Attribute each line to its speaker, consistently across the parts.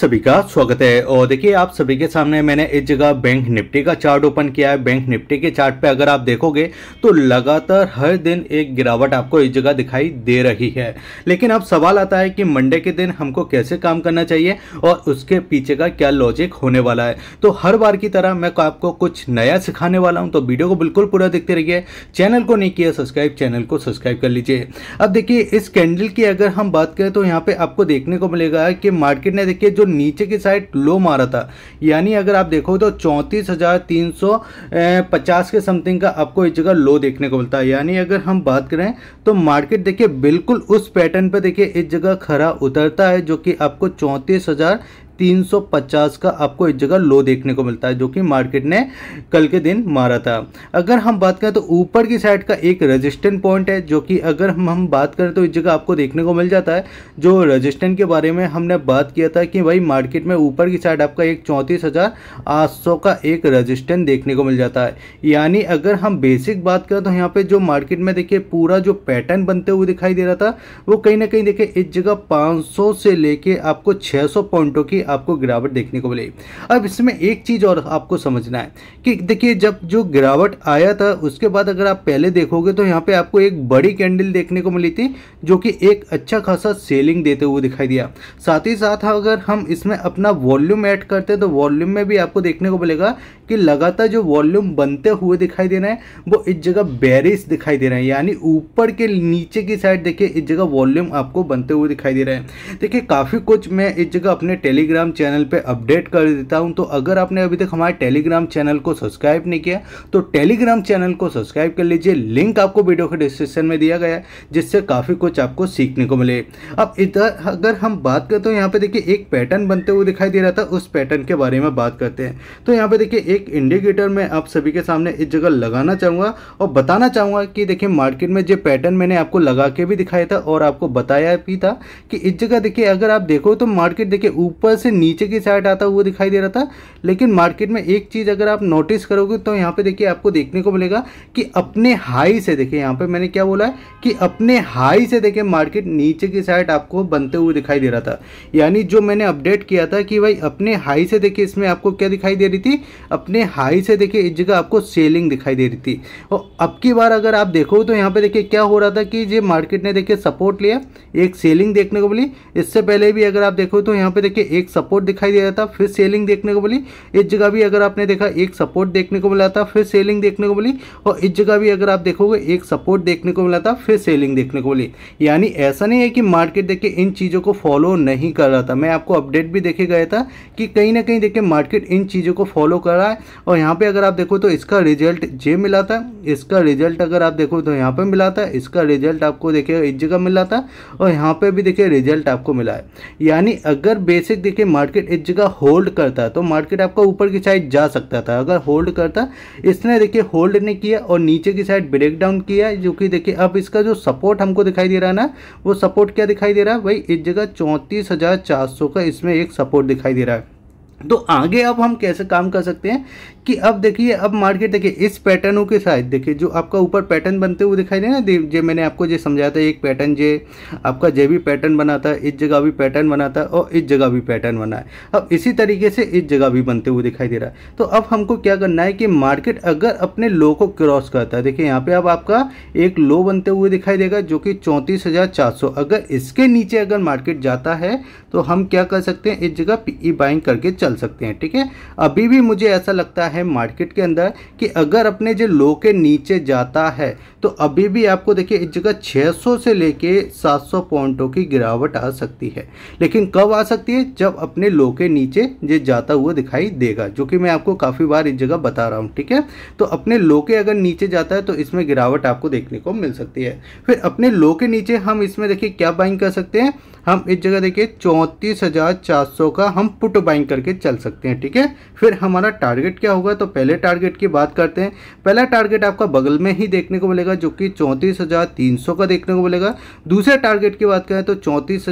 Speaker 1: सभी का स्वागत है और देखिए आप सभी के सामने मैंने इस जगह बैंक निफ्टी का चार्ट ओपन किया है बैंक निफ्टी के चार्ट पे अगर आप देखोगे तो लगातार हर दिन एक गिरावट आपको इस जगह दिखाई दे रही है लेकिन अब सवाल आता है कि मंडे के दिन हमको कैसे काम करना चाहिए और उसके पीछे का क्या लॉजिक होने वाला है तो हर बार की तरह मैं आपको कुछ नया सिखाने वाला हूँ तो वीडियो को बिल्कुल पूरा देखते रहिए चैनल को नहीं किया सब्सक्राइब चैनल को सब्सक्राइब कर लीजिए अब देखिए इस कैंडल की अगर हम बात करें तो यहाँ पे आपको देखने को मिलेगा कि मार्केट ने देखिए जो नीचे की साइड लो मारा था यानी अगर आप देखो तो चौंतीस हज़ार तीन सौ पचास के समथिंग का आपको इस जगह लो देखने को मिलता है यानी अगर हम बात करें तो मार्केट देखिए बिल्कुल उस पैटर्न पर देखिए इस जगह खरा उतरता है जो कि आपको चौंतीस हज़ार 350 का आपको इस जगह लो देखने को मिलता है जो कि मार्केट ने कल के दिन मारा था अगर हम बात करें तो ऊपर की साइड का एक रजिस्टेंट पॉइंट है जो कि अगर हम हम बात करें तो इस जगह आपको देखने को मिल जाता है जो रजिस्टेंट के बारे में हमने बात किया था कि भाई मार्केट में ऊपर की साइड आपका एक चौंतीस का एक रजिस्टेंट देखने को मिल जाता है यानी अगर हम बेसिक बात करें तो यहाँ पर जो मार्केट में देखिए पूरा जो पैटर्न बनते हुए दिखाई दे रहा था वो कहीं ना कहीं देखिए इस जगह पाँच से लेके आपको छः पॉइंटों की आपको गिरावट देखने को मिलेगी अब इसमें एक चीज़ और आपको समझना है कि देखिए जब जो गिरावट आया था उसके बाद अगर आप पहले देखोगे तो यहाँ पे आपको एक बड़ी कैंडल देखने को मिली थी जो कि एक अच्छा खासा सेलिंग देते हुए दिखाई दिया साथ ही साथ अगर हम इसमें अपना वॉल्यूम ऐड करते हैं तो वॉल्यूम में भी आपको देखने को मिलेगा कि लगातार जो वॉल्यूम बनते हुए दिखाई दे रहे हैं वो इस जगह बैरिस दिखाई दे रहे हैं यानी ऊपर के नीचे की साइड देखिए इस जगह वॉल्यूम आपको बनते हुए दिखाई दे रहे हैं देखिए काफ़ी कुछ मैं इस जगह अपने टेलीग्राम टेलीग्राम चैनल पे अपडेट कर देता हूँ तो अगर आपने अभी तक हमारे टेलीग्राम चैनल को सब्सक्राइब नहीं किया तो टेलीग्राम चैनल को सब्सक्राइब कर लीजिए लिंक आपको वीडियो के डिस्क्रिप्शन में दिया गया है जिससे काफ़ी कुछ आपको सीखने को मिले अब इधर अगर हम बात करें तो यहाँ पर देखिए एक पैटर्न बनते हुए दिखाई दे रहा था उस पैटर्न के बारे में बात करते हैं तो यहाँ पर देखिए एक इंडिकेटर मैं आप सभी के सामने इस जगह लगाना चाहूँगा और बताना चाहूँगा कि देखिए मार्केट में जो पैटर्न मैंने आपको लगा के भी दिखाया था और आपको बताया भी था कि इस जगह देखिए अगर आप देखो तो मार्केट देखिए ऊपर से से नीचे की साइड आता हुआ दिखाई दे रहा था लेकिन मार्केट में एक चीज़ अगर आप नोटिस करोगे तो यहाँ पे देखिए आपको देखने को मिलेगा कि अपने हाई से देखिए यहाँ पे मैंने क्या बोला है कि अपने हाई से देखिए मार्केट नीचे की साइड आपको बनते हुए दिखाई दे रहा था यानी जो मैंने अपडेट किया था कि भाई अपने हाई से देखिए इसमें आपको क्या दिखाई दे रही थी अपने हाई से देखिए इस जगह आपको सेलिंग दिखाई दे रही थी और अब की बार अगर आप देखो तो यहाँ पे देखिए क्या हो रहा था कि ये मार्केट ने देखिए सपोर्ट लिया एक सेलिंग देखने को मिली इससे पहले भी अगर आप देखो तो यहाँ पे देखिए एक सपोर्ट दिखाई दे रहा था फिर सेलिंग देखने को मिली इस जगह भी अगर आपने देखा एक सपोर्ट देखने को मिला था फिर सेलिंग देखने को मिली और इस जगह भी अगर आप देखोगे एक सपोर्ट देखने को मिला था फिर सेलिंग देखने को मिली यानी ऐसा नहीं है कि मार्केट देखिए इन चीज़ों को फॉलो नहीं कर रहा था मैं आपको अपडेट भी देखे गया था कि कहीं ना कहीं देखिए मार्केट इन चीज़ों को फॉलो कर रहा है और यहाँ पर अगर आप देखो तो इसका रिजल्ट जे मिला था इसका रिजल्ट अगर आप देखो तो यहाँ पर मिला था इसका रिजल्ट आपको देखिए इस जगह मिला था और यहाँ पर भी देखिए रिजल्ट आपको मिला है यानी अगर बेसिक देखिए मार्केट एक जगह होल्ड करता तो मार्केट आपका ऊपर की साइड जा सकता था अगर होल्ड करता इसने देखिए होल्ड नहीं किया और नीचे की साइड ब्रेक डाउन किया जो कि देखिए अब इसका जो सपोर्ट हमको दिखाई दे रहा है ना वो सपोर्ट क्या दिखाई दे रहा है भाई इस जगह चौंतीस का इसमें एक सपोर्ट दिखाई दे रहा है तो आगे अब हम कैसे काम कर सकते हैं कि अब देखिए अब मार्केट देखिए इस पैटर्नों के साथ देखिए जो आपका ऊपर पैटर्न बनते हुए दिखाई दे ना जो मैंने आपको जो समझाया था एक पैटर्न जे आपका जे भी पैटर्न बना था इस जगह भी पैटर्न बना था और इस जगह भी पैटर्न बना है अब इसी तरीके से इस जगह भी बनते हुए दिखाई दे रहा है तो अब हमको क्या करना है कि मार्केट अगर अपने लो को क्रॉस करता है देखिए यहाँ पर अब आपका एक लो बनते हुए दिखाई देगा जो कि चौंतीस अगर इसके नीचे अगर मार्केट जाता है तो हम क्या कर सकते हैं इस जगह पी बाइंग e करके चल सकते हैं ठीक है अभी भी मुझे ऐसा लगता है मार्केट के अंदर कि अगर अपने जो लो के नीचे जाता है तो अभी भी आपको देखिए इस जगह 600 से लेके 700 पॉइंटों की गिरावट आ सकती है लेकिन कब आ सकती है जब अपने लो के नीचे ये जाता हुआ दिखाई देगा जो कि मैं आपको काफ़ी बार इस जगह बता रहा हूँ ठीक है तो अपने लो के अगर नीचे जाता है तो इसमें गिरावट आपको देखने को मिल सकती है फिर अपने लो के नीचे हम इसमें देखिए क्या बाइंग कर सकते हैं हम इस जगह देखिए चौंतीस का हम पुट बाइंग करके चल सकते हैं ठीक है थीके? फिर हमारा टारगेट क्या होगा तो पहले टारगेट की बात करते हैं पहला टारगेट आपका बगल में ही देखने को मिलेगा जो कि चौंतीस का देखने को मिलेगा दूसरे टारगेट की बात करें तो चौंतीस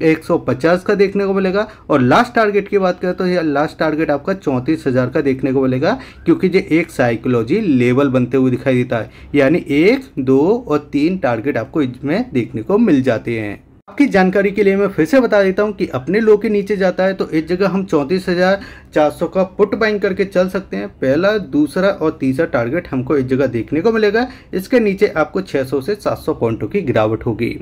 Speaker 1: 150 का देखने को मिलेगा और लास्ट टारगेट की बात करें तो यह लास्ट टारगेट आपका चौंतीस हज़ार का देखने को मिलेगा क्योंकि ये एक साइकोलॉजी लेवल बनते हुए दिखाई देता है यानी एक दो और तीन टारगेट आपको इसमें देखने को मिल जाते हैं आपकी जानकारी के लिए मैं फिर से बता देता हूं कि अपने लो के नीचे जाता है तो इस जगह हम चौंतीस हज़ार चार सौ का पुट बाइंग करके चल सकते हैं पहला दूसरा और तीसरा टारगेट हमको इस जगह देखने को मिलेगा इसके नीचे आपको 600 से 700 पॉइंटों की गिरावट होगी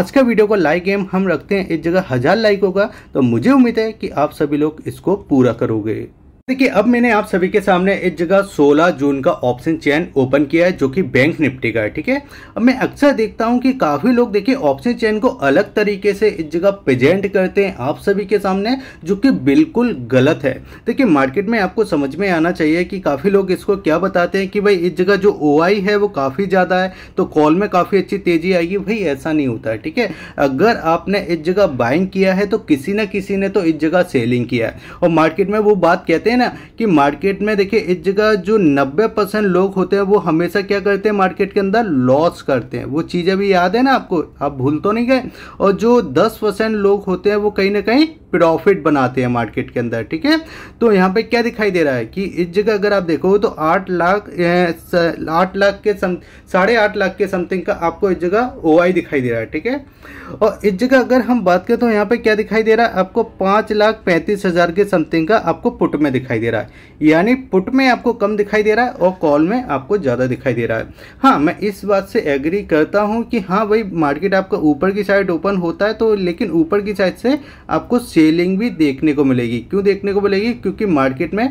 Speaker 1: आज का वीडियो को लाइक एम हम रखते हैं इस जगह हज़ार लाइक होगा तो मुझे उम्मीद है कि आप सभी लोग इसको पूरा करोगे देखिए अब मैंने आप सभी के सामने एक जगह 16 जून का ऑप्शन चैन ओपन किया है जो कि बैंक निफ्टी का है ठीक है अब मैं अक्सर देखता हूं कि काफ़ी लोग देखिए ऑप्शन चैन को अलग तरीके से इस जगह प्रेजेंट करते हैं आप सभी के सामने जो कि बिल्कुल गलत है देखिए मार्केट में आपको समझ में आना चाहिए कि काफ़ी लोग इसको क्या बताते हैं कि भाई इस जगह जो ओ है वो काफ़ी ज़्यादा है तो कॉल में काफ़ी अच्छी तेज़ी आएगी भाई ऐसा नहीं होता है ठीक है अगर आपने इस जगह बाइंग किया है तो किसी न किसी ने तो इस जगह सेलिंग किया है और मार्केट में वो बात कहते हैं हैं ना कि मार्केट में देखिए इस जगह जो 90 परसेंट लोग होते हैं वो हमेशा क्या करते हैं मार्केट के अंदर लॉस करते हैं वो चीज़ें भी याद है ना आपको आप भूल तो नहीं गए और जो 10 परसेंट लोग होते हैं वो कहीं ना कहीं प्रॉफिट बनाते हैं मार्केट के अंदर ठीक है तो यहाँ पे क्या दिखाई दे रहा है कि इस जगह अगर आप देखो तो आठ लाख आठ लाख के सम साढ़े आठ लाख के समथिंग का आपको इस जगह ओ दिखाई दे रहा है ठीक है और इस जगह अगर हम बात करें तो यहाँ पे क्या दिखाई दे रहा है आपको पाँच लाख पैंतीस हज़ार के समथिंग का आपको पुट में दिखाई दिखाई दे रहा है यानी पुट में आपको कम दिखाई दे रहा है और कॉल में आपको ज़्यादा दिखाई दे रहा है हाँ मैं इस बात से एग्री करता हूँ कि हाँ भाई मार्केट आपका ऊपर की साइड ओपन होता है तो लेकिन ऊपर की साइड से आपको सेलिंग भी देखने को मिलेगी क्यों देखने को मिलेगी क्योंकि मार्केट में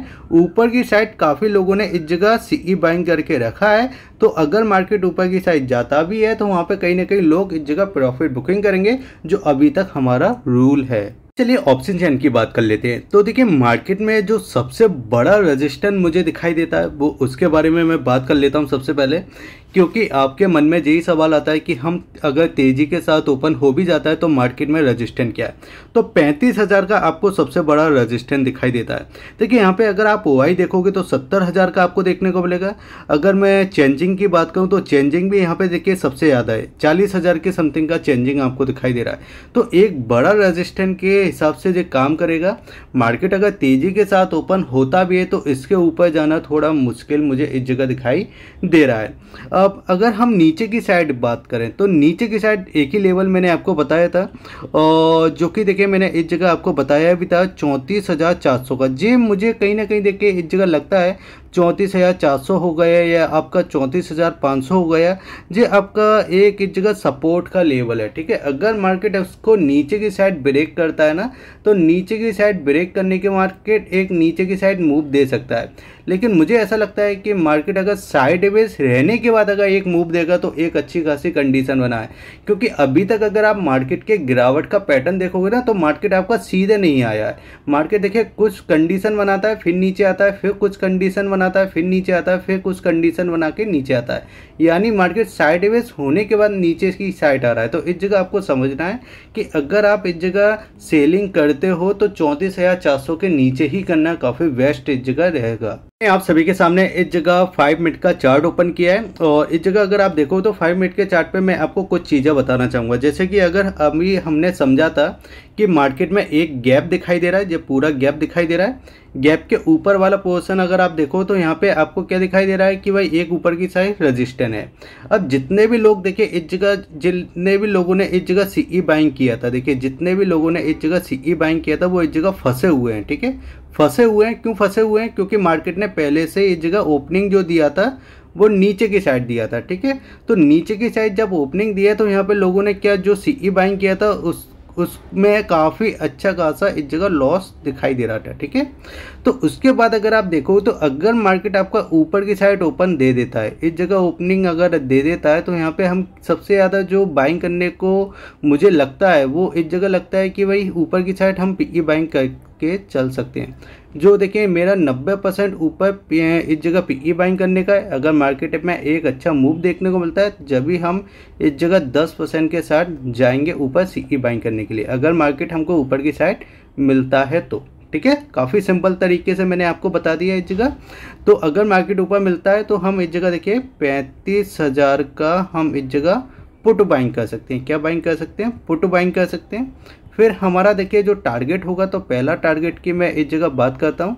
Speaker 1: ऊपर की साइड काफ़ी लोगों ने इस जगह सीई बाइंग e करके रखा है तो अगर मार्केट ऊपर की साइड जाता भी है तो वहाँ पर कहीं ना कहीं लोग इस जगह प्रॉफिट बुकिंग करेंगे जो अभी तक हमारा रूल है चलिए ऑप्शन चैन की बात कर लेते हैं तो देखिए मार्केट में जो सबसे बड़ा रेजिस्टेंस मुझे दिखाई देता है वो उसके बारे में मैं बात कर लेता हूँ सबसे पहले क्योंकि आपके मन में यही सवाल आता है कि हम अगर तेज़ी के साथ ओपन हो भी जाता है तो मार्केट में रजिस्टेंट क्या है तो पैंतीस हज़ार का आपको सबसे बड़ा रजिस्टेंट दिखाई देता है देखिए यहाँ पे अगर आप ओआई देखोगे तो सत्तर हज़ार का आपको देखने को मिलेगा अगर मैं चेंजिंग की बात करूँ तो चेंजिंग भी यहाँ पर देखिए सबसे ज़्यादा है चालीस हज़ार के समथिंग का चेंजिंग आपको दिखाई दे रहा है तो एक बड़ा रजिस्टेंट के हिसाब से जो काम करेगा मार्केट अगर तेज़ी के साथ ओपन होता भी है तो इसके ऊपर जाना थोड़ा मुश्किल मुझे इस जगह दिखाई दे रहा है अब अगर हम नीचे की साइड बात करें तो नीचे की साइड एक ही लेवल मैंने आपको बताया था और जो कि देखिए मैंने इस जगह आपको बताया भी था चौंतीस हज़ार चार सौ का जे मुझे कहीं ना कहीं देखिए इस जगह लगता है चौंतीस हज़ार चार सौ हो गया या आपका चौंतीस हज़ार पाँच सौ हो गया ये आपका एक इस जगह सपोर्ट का लेवल है ठीक है अगर मार्केट उसको नीचे की साइड ब्रेक करता है ना तो नीचे की साइड ब्रेक करने के मार्केट एक नीचे की साइड मूव दे सकता है लेकिन मुझे ऐसा लगता है कि मार्केट अगर साइड वेज रहने के बाद अगर एक मूव देगा तो एक अच्छी खासी कंडीशन बना है क्योंकि अभी तक अगर आप मार्केट के गिरावट का पैटर्न देखोगे ना तो मार्केट आपका सीधे नहीं आया है मार्केट देखिए कुछ कंडीशन बनाता है फिर नीचे आता है फिर कुछ कंडीशन बना बनाता है फिर नीचे आता है फिर कुछ कंडीशन बना के नीचे आता है यानी मार्केट साइडवेज होने के बाद नीचे की साइड आ रहा है तो इस जगह आपको समझना है कि अगर आप इस जगह सेलिंग करते हो तो चौंतीस हज़ार चार सौ के नीचे ही करना काफ़ी बेस्ट इस जगह रहेगा आप सभी के सामने इस जगह फाइव मिनट का चार्ट ओपन किया है और इस जगह अगर आप देखो तो फाइव मिनट के चार्ट पे मैं आपको कुछ चीज़ें बताना चाहूंगा जैसे कि अगर अभी हमने समझा था कि मार्केट में एक गैप दिखाई दे रहा है जो पूरा गैप दिखाई दे रहा है गैप के ऊपर वाला पोर्शन अगर आप देखो तो यहाँ पे आपको क्या दिखाई दे रहा है कि भाई एक ऊपर की साइड रजिस्टेंट है अब जितने भी लोग देखिए इस जगह जितने भी लोगों ने इस जगह सीई बाइंग e किया था देखिए जितने भी लोगों ने इस जगह सीई बाइंग e किया था वो इस जगह फंसे हुए हैं ठीक है फंसे हुए हैं क्यों फंसे हुए हैं क्योंकि मार्केट ने पहले से इस जगह ओपनिंग जो दिया था वो नीचे की साइड दिया था ठीक है तो नीचे की साइड जब ओपनिंग दिया तो यहाँ पे लोगों ने क्या जो सीई बाइंग e किया था उस उसमें काफ़ी अच्छा खासा इस जगह लॉस दिखाई दे रहा था ठीक है तो उसके बाद अगर आप देखो तो अगर मार्केट आपका ऊपर की साइड ओपन दे देता है इस जगह ओपनिंग अगर दे देता है तो यहाँ पे हम सबसे ज़्यादा जो बाइंग करने को मुझे लगता है वो इस जगह लगता है कि भाई ऊपर की साइड हम पी बाइंग कर के चल सकते हैं जो देखिए मेरा 90 परसेंट ऊपर इस जगह पिकी बाइंग करने का है अगर मार्केट में एक अच्छा मूव देखने को मिलता है जब भी हम इस जगह 10 परसेंट के साथ जाएंगे ऊपर सीकी बाइंग करने के लिए अगर मार्केट हमको ऊपर की साइड मिलता है तो ठीक है काफ़ी सिंपल तरीके से मैंने आपको बता दिया इस जगह तो अगर मार्केट ऊपर मिलता है तो हम इस जगह देखिए पैंतीस हज़ार का हम इस जगह पुट बाइंग कर सकते हैं क्या बाइंग कर सकते हैं पुट बाइंग कर सकते हैं फिर हमारा देखिए जो टारगेट होगा तो पहला टारगेट की मैं इस जगह बात करता हूँ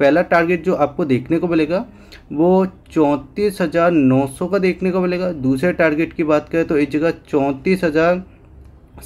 Speaker 1: पहला टारगेट जो आपको देखने को मिलेगा वो चौंतीस हज़ार नौ सौ का देखने को मिलेगा दूसरे टारगेट की बात करें तो इस जगह चौंतीस हज़ार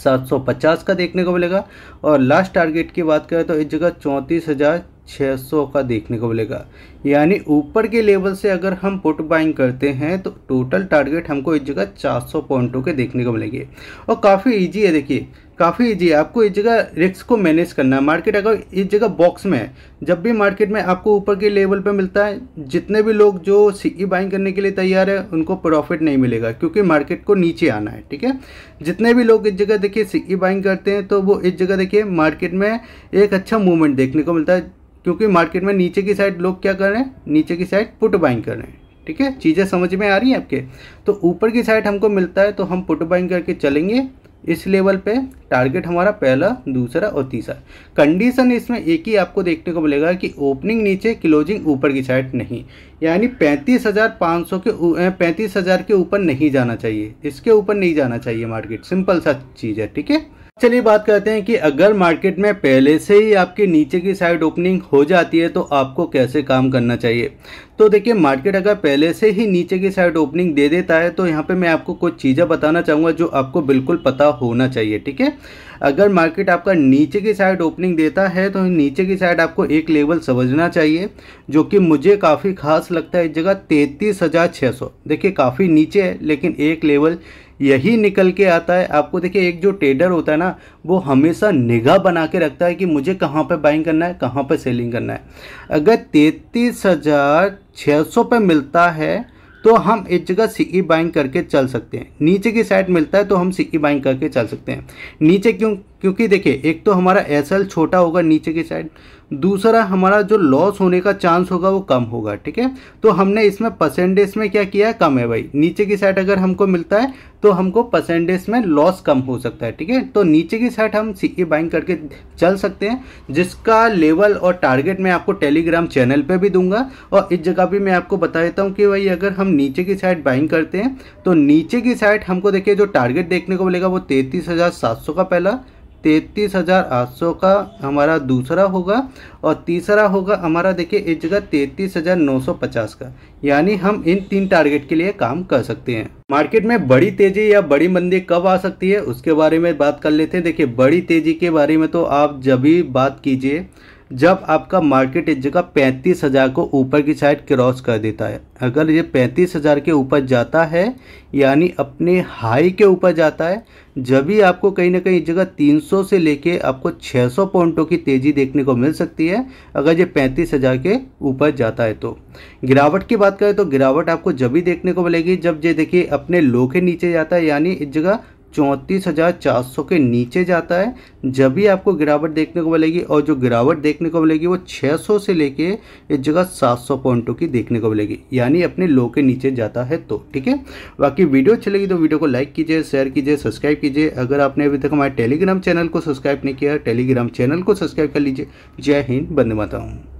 Speaker 1: सात सौ पचास का देखने को मिलेगा और लास्ट टारगेट की बात करें तो इस जगह चौंतीस हज़ार छः सौ का देखने को मिलेगा यानी ऊपर के लेवल से अगर हम पुट बाइंग करते हैं तो टोटल टारगेट हमको इस जगह चार सौ पॉइंटों के देखने को मिलेंगे और काफ़ी ईजी है देखिए काफ़ी ईजी है आपको इस जगह रिस्क को मैनेज करना है मार्केट अगर इस जगह बॉक्स में है जब भी मार्केट में आपको ऊपर के लेवल पर मिलता है जितने भी लोग जो सीई बाइंग करने के लिए तैयार है उनको प्रॉफिट नहीं मिलेगा क्योंकि मार्केट को नीचे आना है ठीक है जितने भी लोग इस जगह देखिए सीई बाइंग करते हैं तो वो इस जगह देखिए मार्केट में एक अच्छा मूवमेंट देखने को मिलता है क्योंकि मार्केट में नीचे की साइड लोग क्या कर रहे हैं नीचे की साइड पुट बाइंग कर रहे हैं ठीक है चीज़ें समझ में आ रही हैं आपके तो ऊपर की साइड हमको मिलता है तो हम पुट बाइंग करके चलेंगे इस लेवल पे टारगेट हमारा पहला दूसरा और तीसरा कंडीशन इसमें एक ही आपको देखने को मिलेगा कि ओपनिंग नीचे क्लोजिंग ऊपर की साइड नहीं यानी पैंतीस हज़ार पाँच सौ के पैंतीस हज़ार के ऊपर नहीं जाना चाहिए इसके ऊपर नहीं जाना चाहिए मार्केट सिंपल सा चीज़ है ठीक है चलिए बात करते हैं कि अगर मार्केट में पहले से ही आपके नीचे की साइड ओपनिंग हो जाती है तो आपको कैसे काम करना चाहिए तो देखिए मार्केट अगर पहले से ही नीचे की साइड ओपनिंग दे देता है तो यहाँ पे मैं आपको कुछ चीज़ें बताना चाहूँगा जो आपको बिल्कुल पता होना चाहिए ठीक है अगर मार्केट आपका नीचे की साइड ओपनिंग देता है तो नीचे की साइड आपको एक लेवल समझना चाहिए जो कि मुझे काफ़ी खास लगता है जगह तैंतीस देखिए काफ़ी नीचे है लेकिन एक लेवल यही निकल के आता है आपको देखिए एक जो ट्रेडर होता है ना वो हमेशा निगाह बना के रखता है कि मुझे कहाँ पे बाइंग करना है कहाँ पे सेलिंग करना है अगर तैंतीस हज़ार छः सौ पे मिलता है तो हम एक जगह सिक्की बाइंग e करके चल सकते हैं नीचे की साइड मिलता है तो हम सिक्की बाइंग e करके चल सकते हैं नीचे क्यों क्योंकि देखिए एक तो हमारा एस छोटा होगा नीचे की साइड दूसरा हमारा जो लॉस होने का चांस होगा वो कम होगा ठीक है तो हमने इसमें परसेंटेज में क्या किया है कम है भाई नीचे की साइड अगर हमको मिलता है तो हमको परसेंटेज में लॉस कम हो सकता है ठीक है तो नीचे की साइड हम सी बाइंग करके चल सकते हैं जिसका लेवल और टारगेट मैं आपको टेलीग्राम चैनल पे भी दूंगा और इस जगह भी मैं आपको बता देता हूँ कि भाई अगर हम नीचे की साइड बाइंग करते हैं तो नीचे की साइड हमको देखिए जो टारगेट देखने को मिलेगा वो तैंतीस का पहला तैतीस हज़ार आठ सौ का हमारा दूसरा होगा और तीसरा होगा हमारा देखिए इस जगह तैतीस हज़ार नौ सौ पचास का यानी हम इन तीन टारगेट के लिए काम कर सकते हैं मार्केट में बड़ी तेज़ी या बड़ी मंदी कब आ सकती है उसके बारे में बात कर लेते हैं देखिए बड़ी तेज़ी के बारे में तो आप जब भी बात कीजिए जब आपका मार्केट इस जगह पैंतीस हज़ार को ऊपर की साइड क्रॉस कर देता है अगर ये पैंतीस हज़ार के ऊपर जाता है यानी अपने हाई के ऊपर जाता है जब भी आपको कहीं ना कहीं इस जगह 300 से लेके आपको 600 पॉइंटों की तेज़ी देखने को मिल सकती है अगर ये पैंतीस हज़ार के ऊपर जाता है तो गिरावट की बात करें तो गिरावट आपको जब भी देखने को मिलेगी जब ये देखिए अपने लो के नीचे जाता है यानी इस जगह चौंतीस हज़ार चार सौ के नीचे जाता है जब भी आपको गिरावट देखने को मिलेगी और जो गिरावट देखने को मिलेगी वो छः सौ से लेके इस जगह सात सौ पॉइंटों की देखने को मिलेगी यानी अपने लो के नीचे जाता है तो ठीक है बाकी वीडियो अच्छी लगी तो वीडियो को लाइक कीजिए शेयर कीजिए सब्सक्राइब कीजिए अगर आपने अभी तक हमारे टेलीग्राम चैनल को सब्सक्राइब नहीं किया टेलीग्राम चैनल को सब्सक्राइब कर लीजिए जय हिंद बंद माता